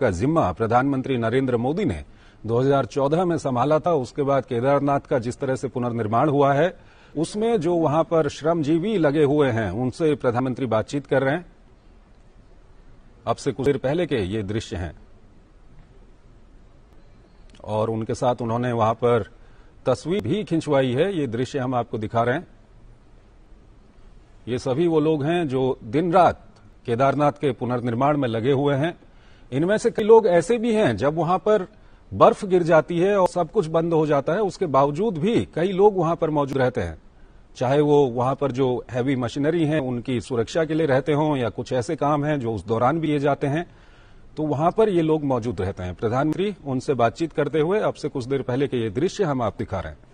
का जिम्मा प्रधानमंत्री नरेंद्र मोदी ने 2014 में संभाला था उसके बाद केदारनाथ का जिस तरह से पुनर्निर्माण हुआ है उसमें जो वहां पर श्रमजीवी लगे हुए हैं उनसे प्रधानमंत्री बातचीत कर रहे हैं अब से कुछ देर पहले के ये दृश्य हैं और उनके साथ उन्होंने वहां पर तस्वीर भी खिंचवाई है ये दृश्य हम आपको दिखा रहे हैं ये सभी वो लोग हैं जो दिन रात केदारनाथ के पुनर्निर्माण में लगे हुए हैं इनमें से कई लोग ऐसे भी हैं जब वहां पर बर्फ गिर जाती है और सब कुछ बंद हो जाता है उसके बावजूद भी कई लोग वहां पर मौजूद रहते हैं चाहे वो वहां पर जो हैवी मशीनरी है उनकी सुरक्षा के लिए रहते हों या कुछ ऐसे काम हैं जो उस दौरान भी ये जाते हैं तो वहां पर ये लोग मौजूद रहते हैं प्रधानमंत्री उनसे बातचीत करते हुए अब से कुछ देर पहले के ये दृश्य हम आप दिखा रहे हैं